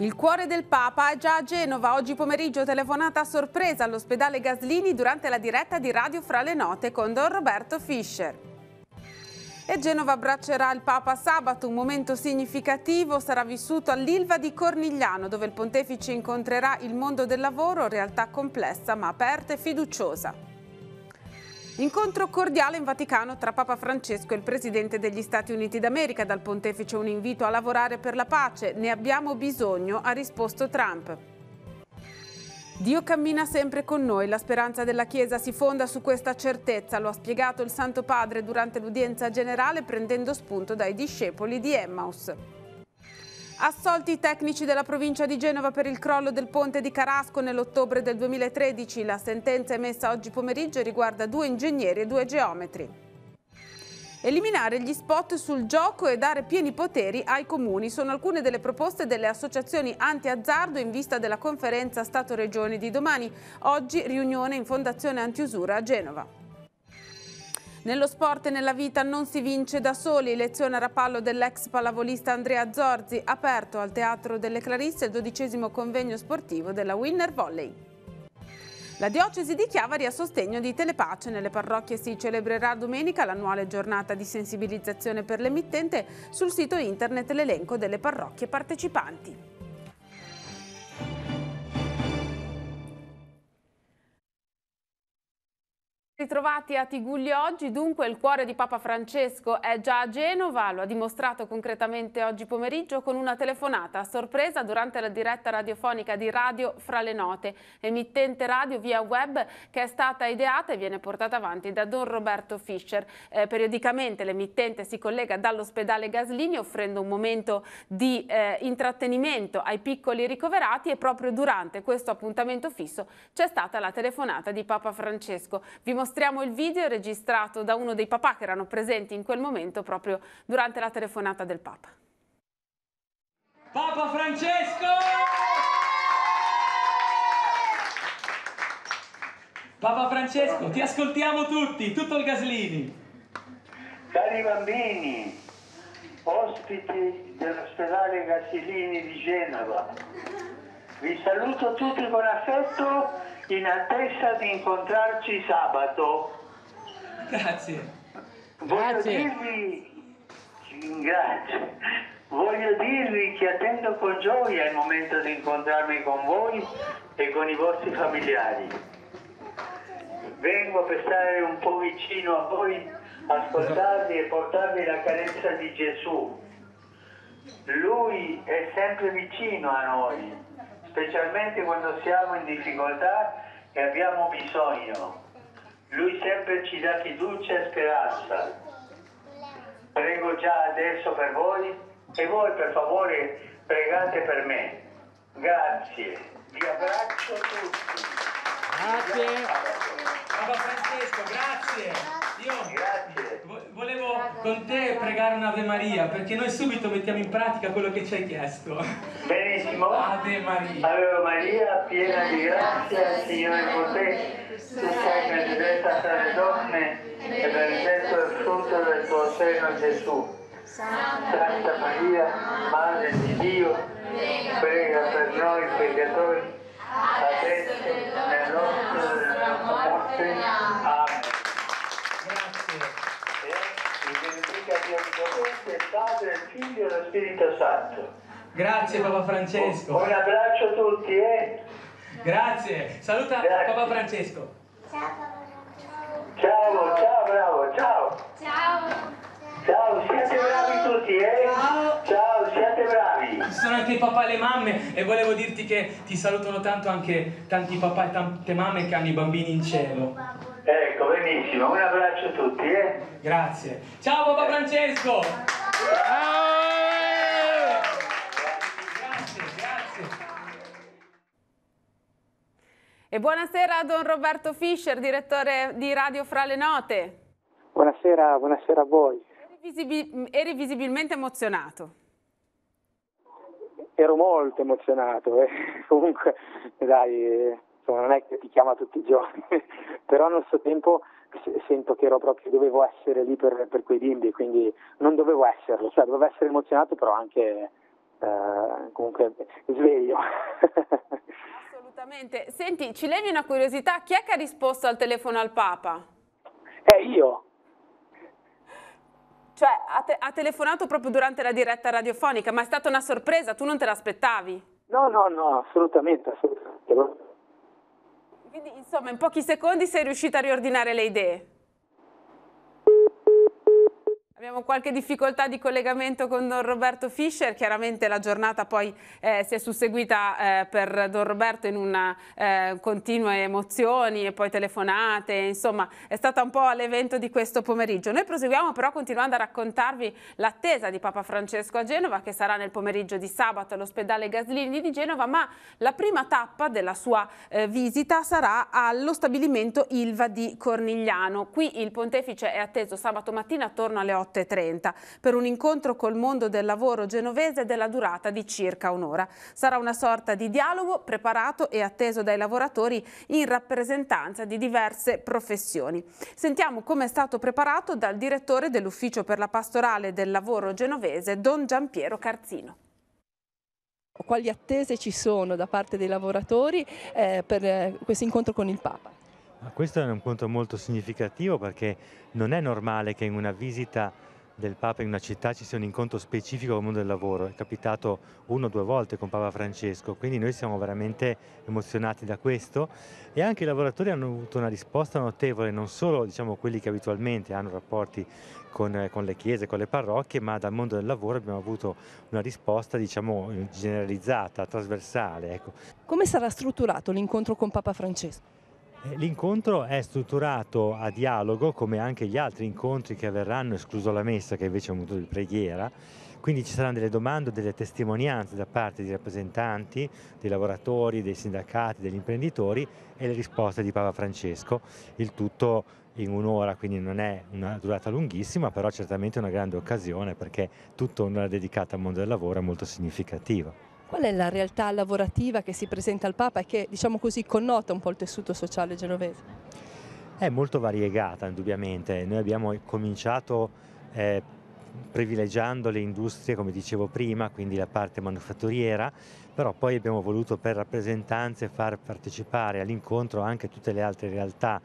Il cuore del Papa è già a Genova. Oggi pomeriggio telefonata a sorpresa all'ospedale Gaslini durante la diretta di Radio Fra le Note con Don Roberto Fischer. E Genova abbraccerà il Papa sabato, un momento significativo sarà vissuto all'Ilva di Cornigliano dove il pontefice incontrerà il mondo del lavoro, realtà complessa ma aperta e fiduciosa. Incontro cordiale in Vaticano tra Papa Francesco e il Presidente degli Stati Uniti d'America. Dal pontefice un invito a lavorare per la pace. Ne abbiamo bisogno, ha risposto Trump. Dio cammina sempre con noi, la speranza della Chiesa si fonda su questa certezza, lo ha spiegato il Santo Padre durante l'udienza generale prendendo spunto dai discepoli di Emmaus. Assolti i tecnici della provincia di Genova per il crollo del ponte di Carasco nell'ottobre del 2013. La sentenza emessa oggi pomeriggio riguarda due ingegneri e due geometri. Eliminare gli spot sul gioco e dare pieni poteri ai comuni sono alcune delle proposte delle associazioni anti-azzardo in vista della conferenza Stato-Regioni di domani, oggi riunione in Fondazione Antiusura a Genova. Nello sport e nella vita non si vince da soli, lezione a rapallo dell'ex pallavolista Andrea Zorzi, aperto al Teatro delle Clarisse il dodicesimo convegno sportivo della Winner Volley. La diocesi di Chiavari a sostegno di Telepace. Nelle parrocchie si celebrerà domenica l'annuale giornata di sensibilizzazione per l'emittente sul sito internet l'elenco delle parrocchie partecipanti. Ritrovati a Tiguglio oggi, dunque il cuore di Papa Francesco è già a Genova, lo ha dimostrato concretamente oggi pomeriggio con una telefonata a sorpresa durante la diretta radiofonica di Radio Fra le Note, emittente radio via web che è stata ideata e viene portata avanti da Don Roberto Fischer. Eh, periodicamente l'emittente si collega dall'ospedale Gaslini offrendo un momento di eh, intrattenimento ai piccoli ricoverati e proprio durante questo appuntamento fisso c'è stata la telefonata di Papa Francesco. Vi mostriamo il video registrato da uno dei papà che erano presenti in quel momento proprio durante la telefonata del Papa. Papa Francesco! Papa Francesco, ti ascoltiamo tutti, tutto il Gaslini. Cari bambini, ospiti dell'ospedale Gaslini di Genova, vi saluto tutti con affetto in attesa di incontrarci sabato. Grazie. Voglio grazie. dirvi, grazie, voglio dirvi che attendo con gioia il momento di incontrarmi con voi e con i vostri familiari. Vengo per stare un po' vicino a voi, ascoltarvi e portarvi la carezza di Gesù. Lui è sempre vicino a noi specialmente quando siamo in difficoltà e abbiamo bisogno. Lui sempre ci dà fiducia e speranza. Prego già adesso per voi e voi per favore pregate per me. Grazie, vi abbraccio tutti. Grazie. Papa Francesco, grazie. Io... Grazie volevo con te pregare un'Ave Maria perché noi subito mettiamo in pratica quello che ci hai chiesto. Benissimo. Ave Maria. Ave Maria, piena di grazia, il Signore con te. Tu sei benedetta tra le donne e benedetto il frutto del tuo seno Gesù. Santa Maria, Madre di Dio, prega per noi peccatori, adesso nell'orto della nostra morte. Amen. Dio, Padre, il Figlio e lo Spirito Santo. Grazie Papa Francesco. Un abbraccio a tutti, eh? Grazie. Saluta Grazie. Papa Francesco. Ciao Papa Francesco. Ciao, ciao, bravo, ciao. Ciao. Ciao, siate ciao. bravi tutti, eh? Ciao. Ciao, siate bravi. Ci sono anche i papà e le mamme e volevo dirti che ti salutano tanto anche tanti papà e tante mamme che hanno i bambini in cielo. Ecco, benissimo, un abbraccio a tutti. Eh? Grazie. Ciao Papa Francesco! Grazie, grazie. E buonasera a Don Roberto Fischer, direttore di Radio Fra le Note. Buonasera, buonasera a voi. Eri, eri visibilmente emozionato. Ero molto emozionato, eh. comunque dai, eh, insomma, non è che ti chiama tutti i giorni, però allo stesso tempo sento che ero proprio, dovevo essere lì per, per quei bimbi, quindi non dovevo esserlo, cioè dovevo essere emozionato però anche eh, comunque sveglio. Assolutamente. Senti, ci levi una curiosità, chi è che ha risposto al telefono al Papa? È eh, io. Cioè, ha, te ha telefonato proprio durante la diretta radiofonica, ma è stata una sorpresa, tu non te l'aspettavi? No, no, no, assolutamente, assolutamente quindi insomma in pochi secondi sei riuscita a riordinare le idee. Abbiamo qualche difficoltà di collegamento con Don Roberto Fischer, chiaramente la giornata poi eh, si è susseguita eh, per Don Roberto in una eh, continue emozioni e poi telefonate, insomma è stata un po' l'evento di questo pomeriggio. Noi proseguiamo però continuando a raccontarvi l'attesa di Papa Francesco a Genova che sarà nel pomeriggio di sabato all'ospedale Gaslini di Genova, ma la prima tappa della sua eh, visita sarà allo stabilimento Ilva di Cornigliano. Qui il pontefice è atteso sabato mattina attorno alle 8 8.30 per un incontro col mondo del lavoro genovese della durata di circa un'ora. Sarà una sorta di dialogo preparato e atteso dai lavoratori in rappresentanza di diverse professioni. Sentiamo come è stato preparato dal direttore dell'Ufficio per la Pastorale del Lavoro genovese, Don Giampiero Carzino quali attese ci sono da parte dei lavoratori eh, per eh, questo incontro con il Papa? Ma questo è un punto molto significativo perché non è normale che in una visita del Papa in una città ci sia un incontro specifico con il mondo del lavoro, è capitato uno o due volte con Papa Francesco, quindi noi siamo veramente emozionati da questo e anche i lavoratori hanno avuto una risposta notevole, non solo diciamo, quelli che abitualmente hanno rapporti con, con, le chiese, con le parrocchie, ma dal mondo del lavoro abbiamo avuto una risposta diciamo, generalizzata, trasversale. Ecco. Come sarà strutturato l'incontro con Papa Francesco? Eh, l'incontro è strutturato a dialogo come anche gli altri incontri che avverranno, escluso la messa che invece è un modo di preghiera, quindi ci saranno delle domande, delle testimonianze da parte di rappresentanti, dei lavoratori, dei sindacati, degli imprenditori e le risposte di Papa Francesco, il tutto in un'ora, quindi non è una durata lunghissima, però certamente è una grande occasione perché tutta un'ora dedicata al mondo del lavoro è molto significativa. Qual è la realtà lavorativa che si presenta al Papa e che, diciamo così, connota un po' il tessuto sociale genovese? È molto variegata, indubbiamente. Noi abbiamo cominciato eh, privilegiando le industrie, come dicevo prima, quindi la parte manufatturiera, però poi abbiamo voluto per rappresentanze far partecipare all'incontro anche tutte le altre realtà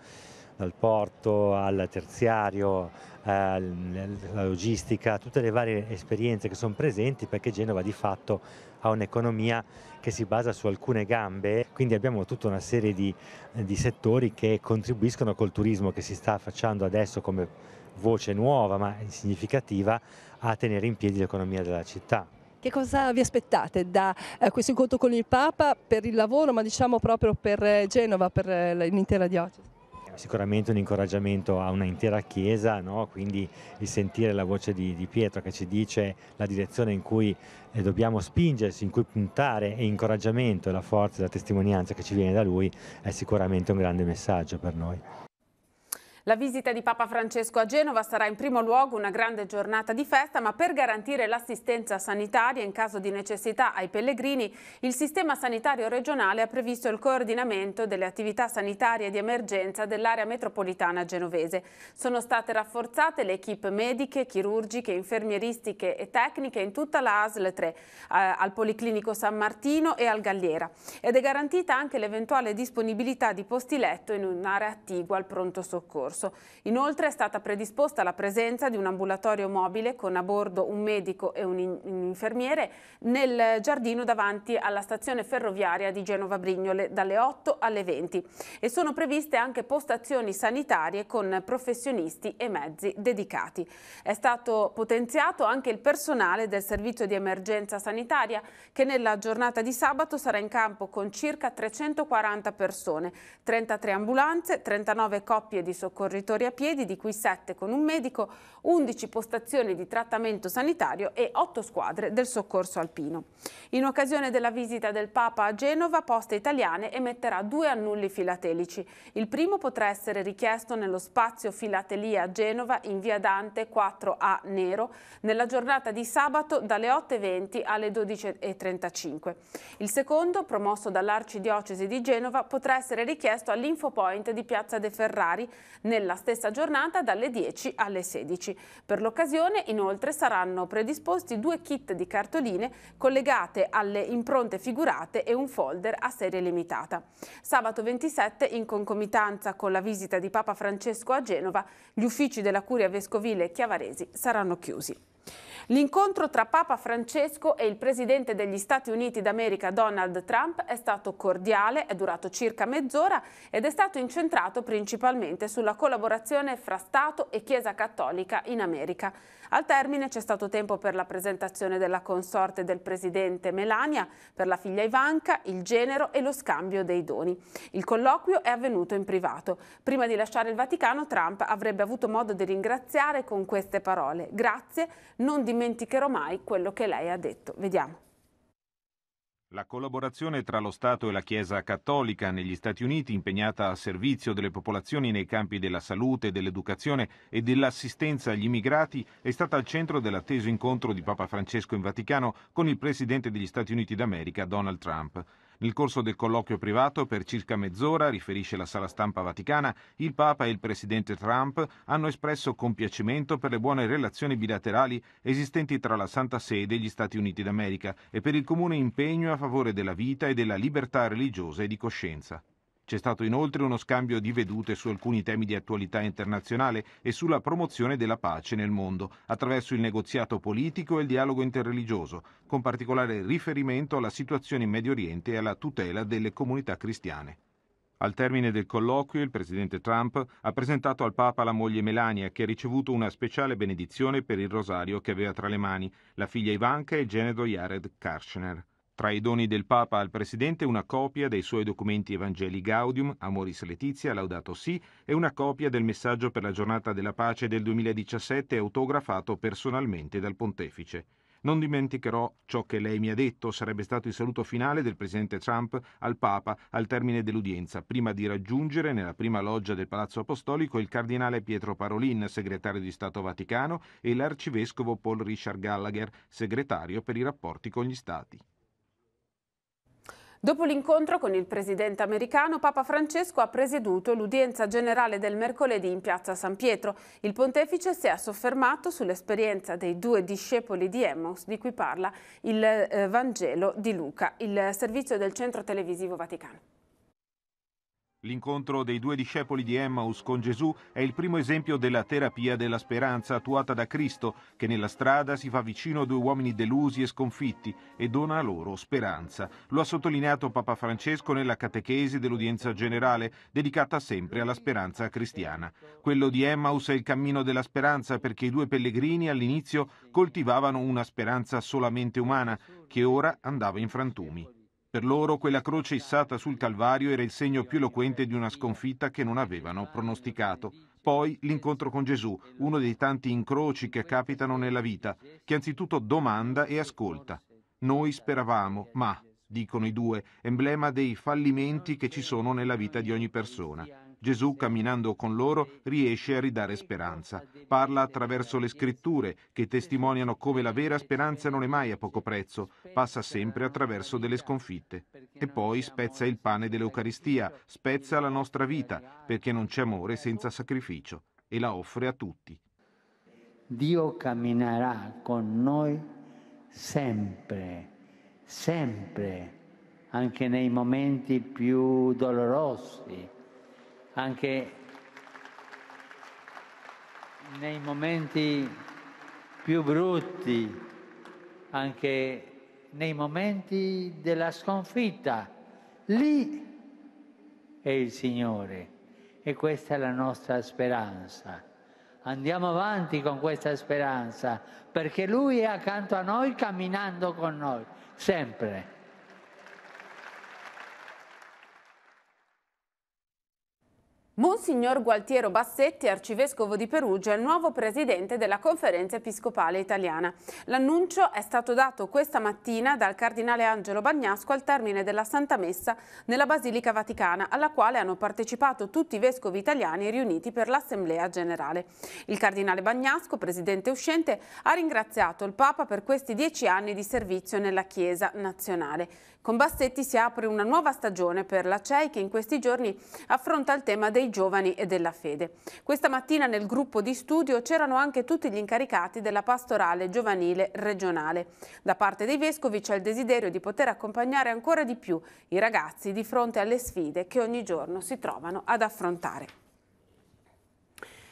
dal porto al terziario, alla logistica, tutte le varie esperienze che sono presenti perché Genova di fatto ha un'economia che si basa su alcune gambe, quindi abbiamo tutta una serie di, di settori che contribuiscono col turismo che si sta facendo adesso come voce nuova ma significativa a tenere in piedi l'economia della città. Che cosa vi aspettate da eh, questo incontro con il Papa per il lavoro, ma diciamo proprio per eh, Genova, per eh, l'intera diocesi? sicuramente un incoraggiamento a una intera Chiesa, no? quindi il sentire la voce di, di, Pietro che ci dice la direzione in cui eh, dobbiamo spingersi, in cui puntare e incoraggiamento e la forza e la testimonianza che ci viene da lui è sicuramente un grande messaggio per noi. La visita di Papa Francesco a Genova sarà in primo luogo una grande giornata di festa, ma per garantire l'assistenza sanitaria in caso di necessità ai pellegrini, il sistema sanitario regionale ha previsto il coordinamento delle attività sanitarie di emergenza dell'area metropolitana genovese. Sono state rafforzate le equip mediche, chirurgiche, infermieristiche e tecniche in tutta la ASL 3, eh, al Policlinico San Martino e al Galliera. Ed è garantita anche l'eventuale disponibilità di posti letto in un'area attigua al pronto soccorso scorso. Inoltre è stata predisposta la presenza di un ambulatorio mobile con a bordo un medico e un, in un infermiere nel giardino davanti alla stazione ferroviaria di Genova Brignole dalle 8 alle 20 e sono previste anche postazioni sanitarie con professionisti e mezzi dedicati. È stato potenziato anche il personale del servizio di emergenza sanitaria che nella giornata di sabato sarà in campo con circa 340 persone, 33 ambulanze, 39 coppie di soccorso corritori a piedi, di cui 7 con un medico, 11 postazioni di trattamento sanitario e 8 squadre del soccorso alpino. In occasione della visita del Papa a Genova, Poste Italiane emetterà due annulli filatelici. Il primo potrà essere richiesto nello spazio Filatelia a Genova in via Dante 4A Nero nella giornata di sabato dalle 8.20 alle 12.35. Il secondo, promosso dall'Arcidiocesi di Genova, potrà essere richiesto all'Infopoint di Piazza De Ferrari nel nella stessa giornata dalle 10 alle 16. Per l'occasione inoltre saranno predisposti due kit di cartoline collegate alle impronte figurate e un folder a serie limitata. Sabato 27, in concomitanza con la visita di Papa Francesco a Genova, gli uffici della Curia Vescovile Chiavaresi saranno chiusi. L'incontro tra Papa Francesco e il presidente degli Stati Uniti d'America Donald Trump è stato cordiale, è durato circa mezz'ora ed è stato incentrato principalmente sulla collaborazione fra Stato e Chiesa Cattolica in America. Al termine c'è stato tempo per la presentazione della consorte del presidente Melania, per la figlia Ivanka, il genero e lo scambio dei doni. Il colloquio è avvenuto in privato. Prima di lasciare il Vaticano, Trump avrebbe avuto modo di ringraziare con queste parole: Grazie, non dimenticare dimenticherò mai quello che lei ha detto. Vediamo. La collaborazione tra lo Stato e la Chiesa cattolica negli Stati Uniti, impegnata a servizio delle popolazioni nei campi della salute, dell'educazione e dell'assistenza agli immigrati, è stata al centro dell'atteso incontro di Papa Francesco in Vaticano con il Presidente degli Stati Uniti d'America, Donald Trump. Nel corso del colloquio privato, per circa mezz'ora, riferisce la sala stampa vaticana, il Papa e il Presidente Trump hanno espresso compiacimento per le buone relazioni bilaterali esistenti tra la Santa Sede e gli Stati Uniti d'America e per il comune impegno a favore della vita e della libertà religiosa e di coscienza. C'è stato inoltre uno scambio di vedute su alcuni temi di attualità internazionale e sulla promozione della pace nel mondo, attraverso il negoziato politico e il dialogo interreligioso, con particolare riferimento alla situazione in Medio Oriente e alla tutela delle comunità cristiane. Al termine del colloquio il presidente Trump ha presentato al Papa la moglie Melania che ha ricevuto una speciale benedizione per il rosario che aveva tra le mani, la figlia Ivanka e il genero Jared Karshner. Tra i doni del Papa al Presidente una copia dei suoi documenti Evangelii Gaudium, Amoris Letizia, Laudato Si e una copia del messaggio per la giornata della pace del 2017 autografato personalmente dal Pontefice. Non dimenticherò ciò che lei mi ha detto, sarebbe stato il saluto finale del Presidente Trump al Papa al termine dell'udienza, prima di raggiungere nella prima loggia del Palazzo Apostolico il Cardinale Pietro Parolin, segretario di Stato Vaticano, e l'Arcivescovo Paul Richard Gallagher, segretario per i rapporti con gli Stati. Dopo l'incontro con il presidente americano, Papa Francesco ha presieduto l'udienza generale del mercoledì in piazza San Pietro. Il pontefice si è soffermato sull'esperienza dei due discepoli di Emmaus di cui parla il eh, Vangelo di Luca, il servizio del centro televisivo Vaticano. L'incontro dei due discepoli di Emmaus con Gesù è il primo esempio della terapia della speranza attuata da Cristo, che nella strada si fa vicino a due uomini delusi e sconfitti e dona loro speranza. Lo ha sottolineato Papa Francesco nella catechesi dell'udienza generale, dedicata sempre alla speranza cristiana. Quello di Emmaus è il cammino della speranza perché i due pellegrini all'inizio coltivavano una speranza solamente umana, che ora andava in frantumi. Per loro quella croce issata sul Calvario era il segno più eloquente di una sconfitta che non avevano pronosticato. Poi l'incontro con Gesù, uno dei tanti incroci che capitano nella vita, che anzitutto domanda e ascolta. Noi speravamo, ma, dicono i due, emblema dei fallimenti che ci sono nella vita di ogni persona. Gesù, camminando con loro, riesce a ridare speranza. Parla attraverso le scritture, che testimoniano come la vera speranza non è mai a poco prezzo, passa sempre attraverso delle sconfitte. E poi spezza il pane dell'Eucaristia, spezza la nostra vita, perché non c'è amore senza sacrificio, e la offre a tutti. Dio camminerà con noi sempre, sempre, anche nei momenti più dolorosi anche nei momenti più brutti, anche nei momenti della sconfitta. Lì è il Signore e questa è la nostra speranza. Andiamo avanti con questa speranza perché Lui è accanto a noi camminando con noi, sempre. Bunu Monsignor Gualtiero Bassetti, arcivescovo di Perugia, è il nuovo presidente della Conferenza Episcopale Italiana. L'annuncio è stato dato questa mattina dal cardinale Angelo Bagnasco al termine della Santa Messa nella Basilica Vaticana, alla quale hanno partecipato tutti i vescovi italiani riuniti per l'Assemblea Generale. Il cardinale Bagnasco, presidente uscente, ha ringraziato il Papa per questi dieci anni di servizio nella Chiesa nazionale. Con Bassetti si apre una nuova stagione per la CEI che in questi giorni affronta il tema dei giovani giovani e della fede. Questa mattina nel gruppo di studio c'erano anche tutti gli incaricati della pastorale giovanile regionale. Da parte dei vescovi c'è il desiderio di poter accompagnare ancora di più i ragazzi di fronte alle sfide che ogni giorno si trovano ad affrontare.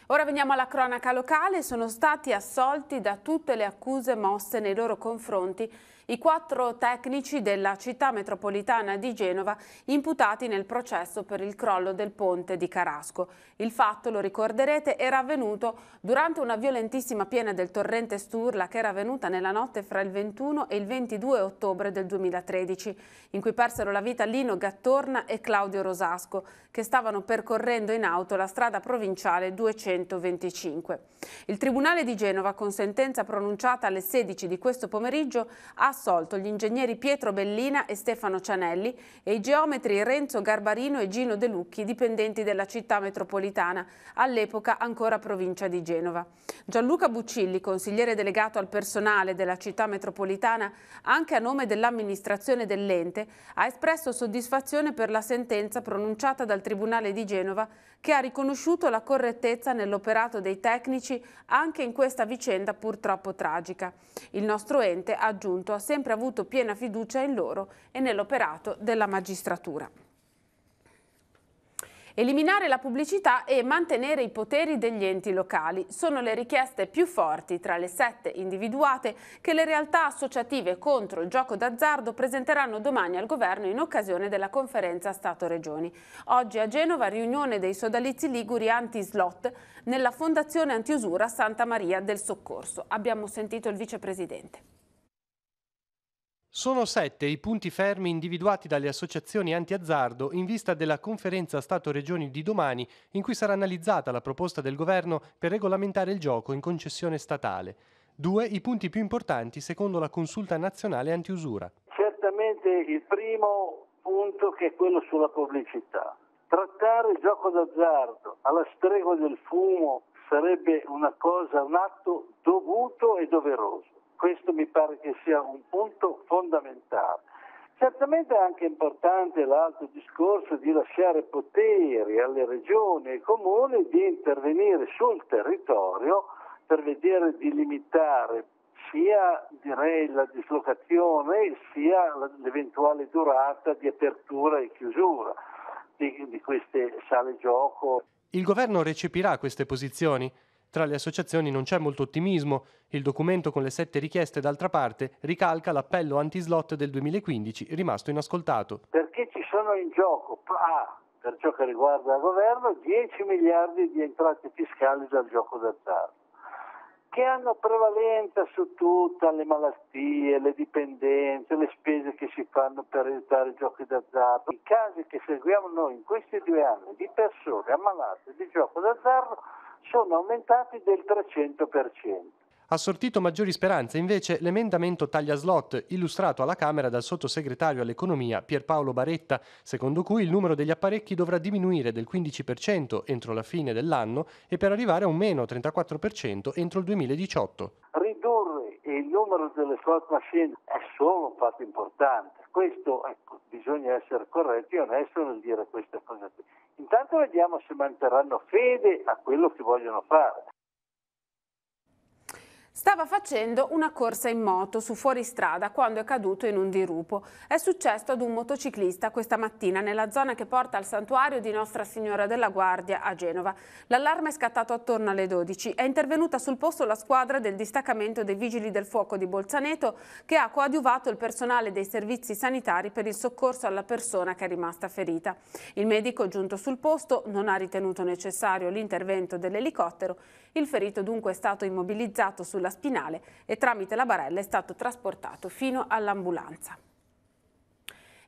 Ora veniamo alla cronaca locale, sono stati assolti da tutte le accuse mosse nei loro confronti i quattro tecnici della città metropolitana di Genova imputati nel processo per il crollo del ponte di Carasco. Il fatto, lo ricorderete, era avvenuto durante una violentissima piena del torrente Sturla che era avvenuta nella notte fra il 21 e il 22 ottobre del 2013, in cui persero la vita Lino Gattorna e Claudio Rosasco, che stavano percorrendo in auto la strada provinciale 225. Il Tribunale di Genova, con sentenza pronunciata alle 16 di questo pomeriggio, ha assolto gli ingegneri Pietro Bellina e Stefano Cianelli e i geometri Renzo Garbarino e Gino De Lucchi, dipendenti della città metropolitana, all'epoca ancora provincia di Genova. Gianluca Buccilli, consigliere delegato al personale della città metropolitana, anche a nome dell'amministrazione dell'ente, ha espresso soddisfazione per la sentenza pronunciata dal Tribunale di Genova che ha riconosciuto la correttezza nell'operato dei tecnici anche in questa vicenda purtroppo tragica. Il nostro ente ha aggiunto a sempre avuto piena fiducia in loro e nell'operato della magistratura. Eliminare la pubblicità e mantenere i poteri degli enti locali sono le richieste più forti tra le sette individuate che le realtà associative contro il gioco d'azzardo presenteranno domani al governo in occasione della conferenza Stato-Regioni. Oggi a Genova riunione dei sodalizi liguri anti-slot nella Fondazione Antiusura Santa Maria del Soccorso. Abbiamo sentito il vicepresidente. Sono sette i punti fermi individuati dalle associazioni anti-azzardo in vista della conferenza Stato-Regioni di domani, in cui sarà analizzata la proposta del governo per regolamentare il gioco in concessione statale. Due i punti più importanti secondo la consulta nazionale anti-usura. Certamente il primo punto che è quello sulla pubblicità. Trattare il gioco d'azzardo alla stregua del fumo sarebbe una cosa, un atto dovuto e doveroso questo mi pare che sia un punto fondamentale. Certamente è anche importante l'altro discorso di lasciare poteri alle regioni e ai comuni di intervenire sul territorio per vedere di limitare sia direi, la dislocazione sia l'eventuale durata di apertura e chiusura di, di queste sale gioco. Il governo recepirà queste posizioni? Tra le associazioni non c'è molto ottimismo, il documento con le sette richieste d'altra parte ricalca l'appello anti-slot del 2015 rimasto inascoltato. Perché ci sono in gioco, A, ah, per ciò che riguarda il governo, 10 miliardi di entrate fiscali dal gioco d'azzardo che hanno prevalenza su tutte le malattie, le dipendenze, le spese che si fanno per aiutare i giochi d'azzardo. I casi che seguiamo noi in questi due anni di persone ammalate di gioco d'azzardo sono aumentati del 300%. Ha sortito maggiori speranze invece l'emendamento taglia slot illustrato alla Camera dal sottosegretario all'economia Pierpaolo Baretta, secondo cui il numero degli apparecchi dovrà diminuire del 15% entro la fine dell'anno e per arrivare a un meno 34% entro il 2018 il numero delle slot machine è solo un fatto importante. Questo ecco, bisogna essere corretti e onesti nel dire queste cose qui. Intanto vediamo se manterranno fede a quello che vogliono fare. Stava facendo una corsa in moto su fuoristrada quando è caduto in un dirupo. È successo ad un motociclista questa mattina nella zona che porta al santuario di Nostra Signora della Guardia a Genova. L'allarme è scattato attorno alle 12. È intervenuta sul posto la squadra del distaccamento dei Vigili del Fuoco di Bolzaneto che ha coadiuvato il personale dei servizi sanitari per il soccorso alla persona che è rimasta ferita. Il medico giunto sul posto non ha ritenuto necessario l'intervento dell'elicottero il ferito dunque è stato immobilizzato sulla spinale e tramite la barella è stato trasportato fino all'ambulanza.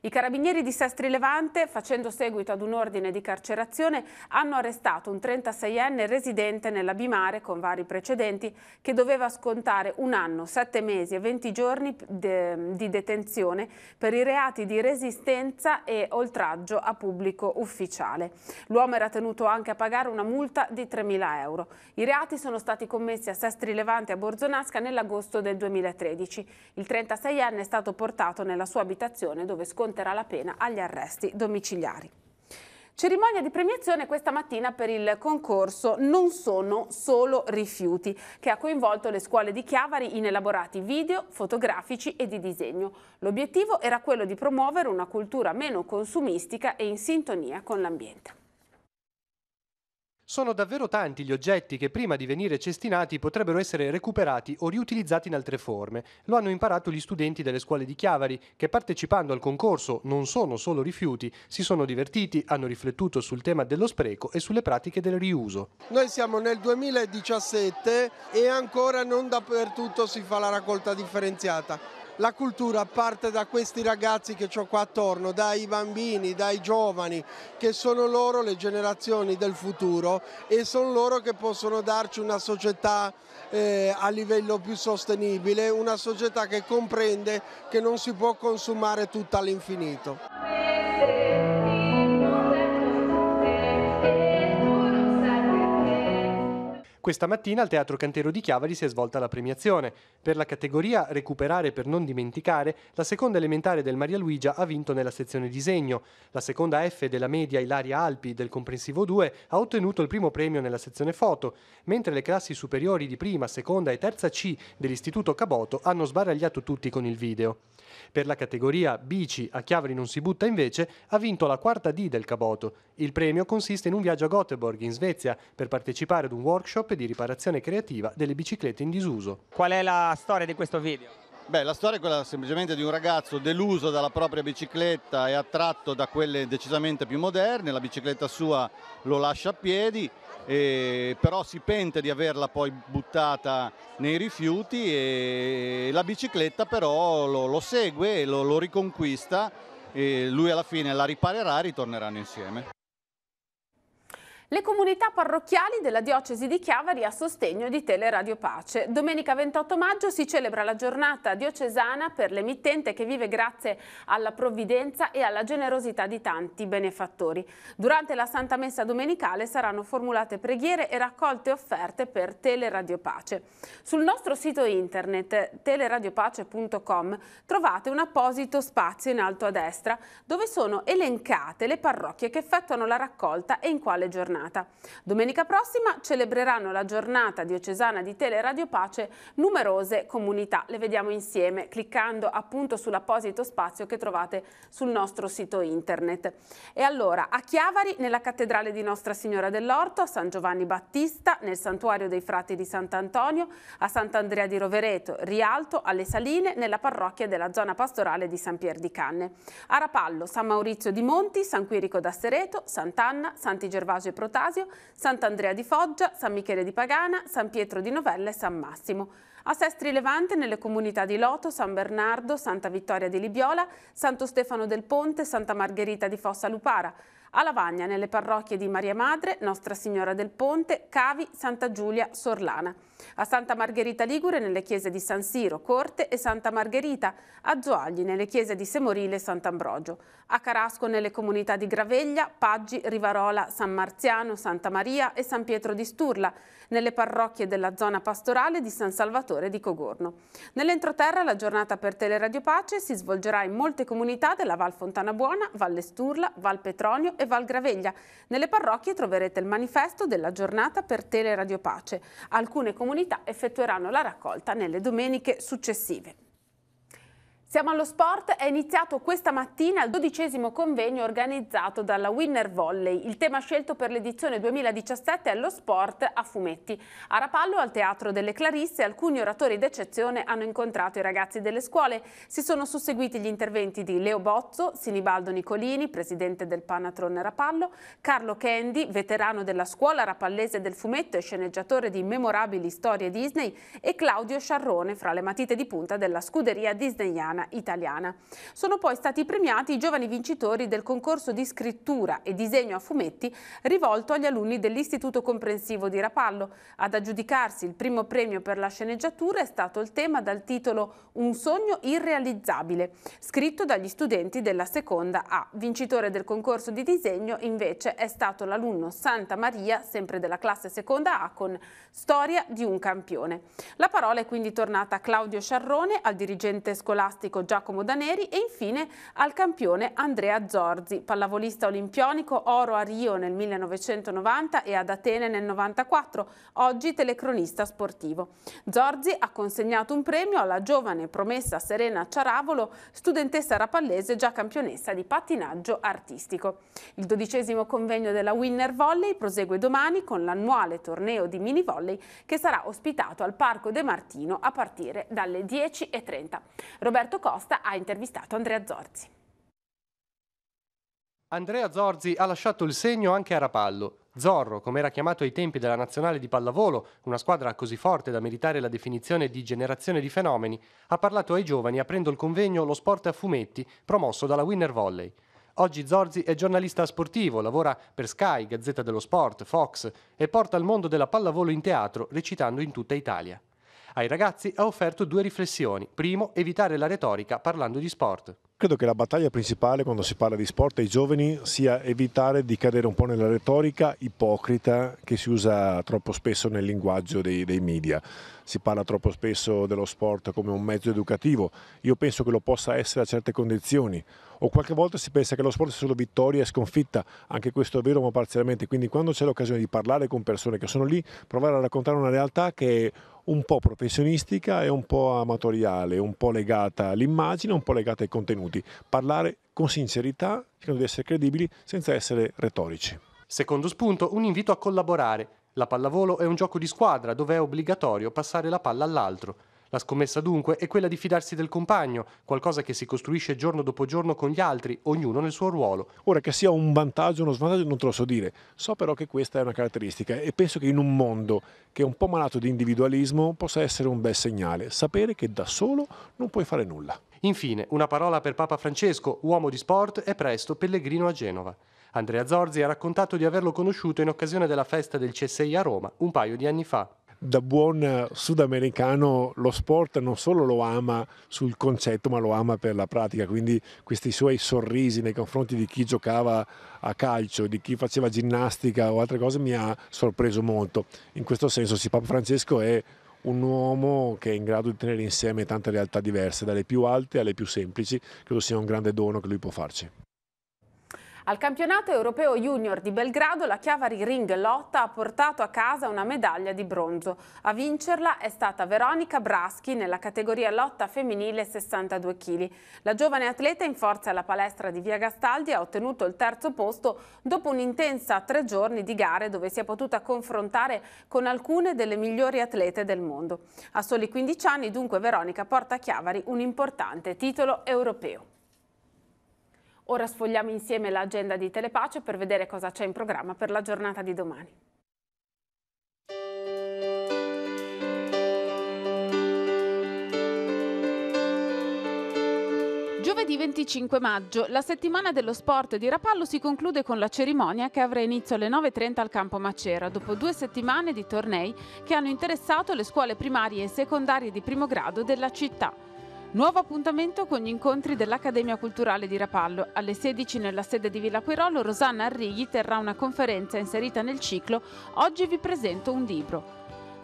I carabinieri di Sestri Levante, facendo seguito ad un ordine di carcerazione, hanno arrestato un 36enne residente nella Bimare con vari precedenti che doveva scontare un anno, sette mesi e 20 giorni de di detenzione per i reati di resistenza e oltraggio a pubblico ufficiale. L'uomo era tenuto anche a pagare una multa di 3.000 euro. I reati sono stati commessi a Sestri Levante e a Borzonasca nell'agosto del 2013. Il 36enne è stato portato nella sua abitazione dove scontava commuterà la pena agli arresti domiciliari. Cerimonia di premiazione questa mattina per il concorso Non sono solo rifiuti, che ha coinvolto le scuole di Chiavari in elaborati video, fotografici e di disegno. L'obiettivo era quello di promuovere una cultura meno consumistica e in sintonia con l'ambiente. Sono davvero tanti gli oggetti che prima di venire cestinati potrebbero essere recuperati o riutilizzati in altre forme. Lo hanno imparato gli studenti delle scuole di Chiavari, che partecipando al concorso non sono solo rifiuti, si sono divertiti, hanno riflettuto sul tema dello spreco e sulle pratiche del riuso. Noi siamo nel 2017 e ancora non dappertutto si fa la raccolta differenziata la cultura parte da questi ragazzi che ho qua attorno, dai bambini, dai giovani, che sono loro le generazioni del futuro e sono loro che possono darci una società eh, a livello più sostenibile, una società che comprende che non si può consumare tutta all'infinito. Questa mattina al Teatro Cantero di Chiavari si è svolta la premiazione. Per la categoria Recuperare per non dimenticare, la seconda elementare del Maria Luigia ha vinto nella sezione disegno. La seconda F della media Ilaria Alpi del Comprensivo 2 ha ottenuto il primo premio nella sezione foto, mentre le classi superiori di prima, seconda e terza C dell'Istituto Caboto hanno sbaragliato tutti con il video. Per la categoria bici a Chiavari non si butta invece ha vinto la quarta D del Caboto. Il premio consiste in un viaggio a Göteborg in Svezia per partecipare ad un workshop di riparazione creativa delle biciclette in disuso. Qual è la storia di questo video? Beh, la storia è quella semplicemente di un ragazzo deluso dalla propria bicicletta e attratto da quelle decisamente più moderne, la bicicletta sua lo lascia a piedi eh, però si pente di averla poi buttata nei rifiuti e la bicicletta però lo, lo segue lo, lo riconquista e lui alla fine la riparerà e ritorneranno insieme. Le comunità parrocchiali della diocesi di Chiavari a sostegno di Teleradio Pace. Domenica 28 maggio si celebra la giornata diocesana per l'emittente che vive grazie alla provvidenza e alla generosità di tanti benefattori. Durante la Santa Messa domenicale saranno formulate preghiere e raccolte offerte per Teleradio Pace. Sul nostro sito internet teleradiopace.com trovate un apposito spazio in alto a destra dove sono elencate le parrocchie che effettuano la raccolta e in quale giornata giornata. Domenica prossima celebreranno la giornata diocesana di Teleradio Pace numerose comunità. Le vediamo insieme cliccando appunto sull'apposito spazio che trovate sul nostro sito internet. E allora, a Chiavari, nella cattedrale di Nostra Signora dell'Orto, a San Giovanni Battista, nel santuario dei frati di Sant'Antonio, a Sant'Andrea di Rovereto, Rialto, alle Saline, nella parrocchia della zona pastorale di San Pier di Canne. A Rapallo, San Maurizio di Monti, San Quirico d'Astereto, Sant'Anna, Santi Gervasio e Protezione, Protasio, Sant'Andrea di Foggia, San Michele di Pagana, San Pietro di Novella e San Massimo. A Sestri Levante nelle comunità di Loto, San Bernardo, Santa Vittoria di Libiola, Santo Stefano del Ponte, Santa Margherita di Fossa Lupara. A Lavagna nelle parrocchie di Maria Madre, Nostra Signora del Ponte, Cavi, Santa Giulia, Sorlana. A Santa Margherita Ligure nelle chiese di San Siro, Corte e Santa Margherita, a Zoagli nelle chiese di Semorile e Sant'Ambrogio, a Carasco nelle comunità di Graveglia, Paggi, Rivarola, San Marziano, Santa Maria e San Pietro di Sturla, nelle parrocchie della zona pastorale di San Salvatore di Cogorno. Nell'entroterra la giornata per Teleradio Pace si svolgerà in molte comunità della Val Fontana Buona, Valle Sturla, Val Petronio e Val Graveglia. Nelle parrocchie troverete il manifesto della giornata per Teleradio Pace. Alcune comunità comunità effettueranno la raccolta nelle domeniche successive. Siamo allo sport, è iniziato questa mattina il dodicesimo convegno organizzato dalla Winner Volley. Il tema scelto per l'edizione 2017 è lo sport a fumetti. A Rapallo, al Teatro delle Clarisse, alcuni oratori d'eccezione hanno incontrato i ragazzi delle scuole. Si sono susseguiti gli interventi di Leo Bozzo, Sinibaldo Nicolini, presidente del Panatron Rapallo, Carlo Kendi, veterano della scuola rapallese del fumetto e sceneggiatore di memorabili storie Disney, e Claudio Sciarrone, fra le matite di punta della scuderia disneyana. Italiana Italiana. Sono poi stati premiati i giovani vincitori del concorso di scrittura e disegno a fumetti rivolto agli alunni dell'Istituto Comprensivo di Rapallo. Ad aggiudicarsi il primo premio per la sceneggiatura è stato il tema dal titolo Un sogno irrealizzabile, scritto dagli studenti della seconda A. Vincitore del concorso di disegno invece è stato l'alunno Santa Maria, sempre della classe seconda A, con Storia di un campione. La parola è quindi tornata a Claudio Sciarrone, al dirigente scolastico scolastico Giacomo Daneri e infine al campione Andrea Zorzi, pallavolista olimpionico, oro a Rio nel 1990 e ad Atene nel 1994, oggi telecronista sportivo. Zorzi ha consegnato un premio alla giovane promessa Serena Ciaravolo, studentessa rapallese già campionessa di pattinaggio artistico. Il dodicesimo convegno della Winner Volley prosegue domani con l'annuale torneo di mini volley che sarà ospitato al Parco De Martino a partire dalle 10.30. Roberto Roberto Costa ha intervistato Andrea Zorzi. Andrea Zorzi ha lasciato il segno anche a Rapallo. Zorro, come era chiamato ai tempi della nazionale di pallavolo, una squadra così forte da meritare la definizione di generazione di fenomeni, ha parlato ai giovani aprendo il convegno Lo sport a fumetti, promosso dalla Winner Volley. Oggi Zorzi è giornalista sportivo, lavora per Sky, Gazzetta dello Sport, Fox e porta il mondo della pallavolo in teatro recitando in tutta Italia. Ai ragazzi ha offerto due riflessioni. Primo, evitare la retorica parlando di sport. Credo che la battaglia principale quando si parla di sport ai giovani sia evitare di cadere un po' nella retorica ipocrita che si usa troppo spesso nel linguaggio dei, dei, media. Si parla troppo spesso dello sport come un mezzo educativo. Io penso che lo possa essere a certe condizioni. O qualche volta si pensa che lo sport sia solo vittoria e sconfitta. Anche questo è vero, ma parzialmente. Quindi quando c'è l'occasione di parlare con persone che sono lì, provare a raccontare una realtà che è un po' professionistica e un po' amatoriale, un po' legata all'immagine, un po' legata ai contenuti. Parlare con sincerità, cercando di essere credibili, senza essere retorici. Secondo spunto, un invito a collaborare. La pallavolo è un gioco di squadra dove è obbligatorio passare la palla all'altro. La scommessa dunque è quella di fidarsi del compagno, qualcosa che si costruisce giorno dopo giorno con gli altri, ognuno nel suo ruolo. Ora che sia un vantaggio o uno svantaggio non te lo so dire, so però che questa è una caratteristica e penso che in un mondo che è un po' malato di individualismo possa essere un bel segnale, sapere che da solo non puoi fare nulla. Infine, una parola per Papa Francesco, uomo di sport e presto pellegrino a Genova. Andrea Zorzi ha raccontato di averlo conosciuto in occasione della festa del CSI a Roma un paio di anni fa da buon sudamericano lo sport non solo lo ama sul concetto ma lo ama per la pratica, quindi questi suoi sorrisi nei confronti di chi giocava a calcio, di chi faceva ginnastica o altre cose mi ha sorpreso molto. In questo senso sì, Papa Francesco è un uomo che è in grado di tenere insieme tante realtà diverse, dalle più alte alle più semplici, credo sia un grande dono che lui può farci. Al campionato europeo junior di Belgrado la Chiavari Ring Lotta ha portato a casa una medaglia di bronzo. A vincerla è stata Veronica Braschi nella categoria lotta femminile 62 kg. La giovane atleta in forza alla palestra di Via Gastaldi ha ottenuto il terzo posto dopo un'intensa tre giorni di gare dove si è potuta confrontare con alcune delle migliori atlete del mondo. A soli 15 anni dunque Veronica porta a Chiavari un importante titolo europeo. Ora sfogliamo insieme l'agenda di Telepace per vedere cosa c'è in programma per la giornata di domani. Giovedì 25 maggio, la settimana dello sport di Rapallo si conclude con la cerimonia che avrà inizio alle 9.30 al campo Macera, dopo due settimane di tornei che hanno interessato le scuole primarie e secondarie di primo grado della città. Nuovo appuntamento con gli incontri dell'Accademia Culturale di Rapallo. Alle 16 nella sede di Villa Quirolo Rosanna Arrighi terrà una conferenza inserita nel ciclo Oggi vi presento un libro.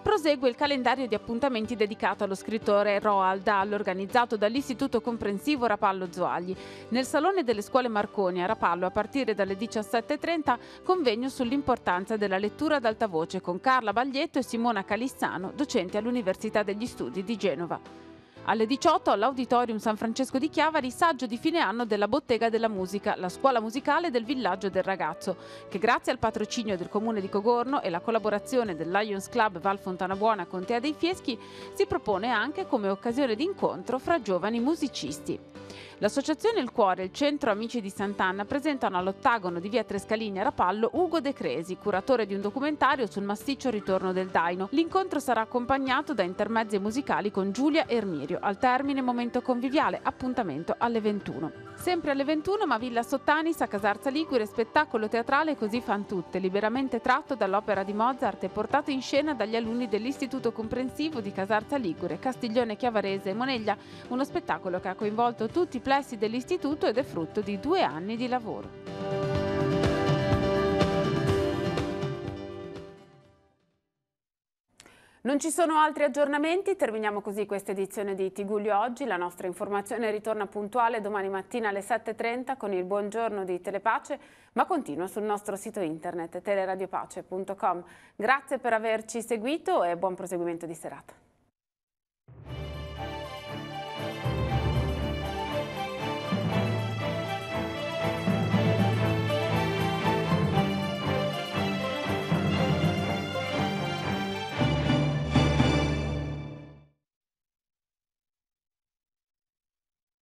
Prosegue il calendario di appuntamenti dedicato allo scrittore Roald Dahl, organizzato dall'Istituto Comprensivo Rapallo Zoagli. Nel Salone delle Scuole Marconi a Rapallo, a partire dalle 17.30, convegno sull'importanza della lettura ad alta voce con Carla Baglietto e Simona Calissano, docenti all'Università degli Studi di Genova. Alle 18 all'Auditorium San Francesco di Chiavari, saggio di fine anno della Bottega della Musica, la scuola musicale del villaggio del ragazzo, che grazie al patrocinio del comune di Cogorno e la collaborazione del Lions Club Val Fontanabuona con Tea dei Fieschi, si propone anche come occasione di incontro fra giovani musicisti. L'associazione Il Cuore e il Centro Amici di Sant'Anna presentano all'ottagono di via Trescalini a Rapallo Ugo De Cresi, curatore di un documentario sul massiccio ritorno del Daino. L'incontro sarà accompagnato da intermezzi musicali con Giulia Ermirio. Stelvio, al termine momento conviviale, appuntamento alle 21. Sempre alle 21, ma Villa Sottanis a Casarza Ligure, spettacolo teatrale Così fan tutte, liberamente tratto dall'opera di Mozart e portato in scena dagli alunni dell'Istituto Comprensivo di Casarza Ligure, Castiglione Chiavarese e Moneglia, uno spettacolo che ha coinvolto tutti i plessi dell'istituto ed è frutto di due anni di lavoro. Non ci sono altri aggiornamenti, terminiamo così questa edizione di Tiguglio Oggi, la nostra informazione ritorna puntuale domani mattina alle 7.30 con il buongiorno di Telepace, ma continua sul nostro sito internet teleradiopace.com. Grazie per averci seguito e buon proseguimento di serata.